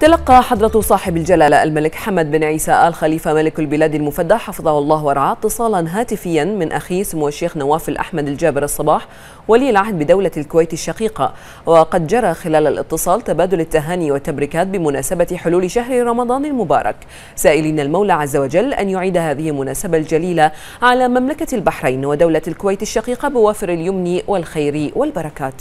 تلقى حضرة صاحب الجلالة الملك حمد بن عيسى آل خليفة ملك البلاد المفدى حفظه الله ورعاه اتصالا هاتفيا من أخيه سمو الشيخ نواف الأحمد الجابر الصباح ولي العهد بدولة الكويت الشقيقة وقد جرى خلال الاتصال تبادل التهاني والتبريكات بمناسبة حلول شهر رمضان المبارك سائلين المولى عز وجل أن يعيد هذه المناسبة الجليلة على مملكة البحرين ودولة الكويت الشقيقة بوافر اليمن والخير والبركات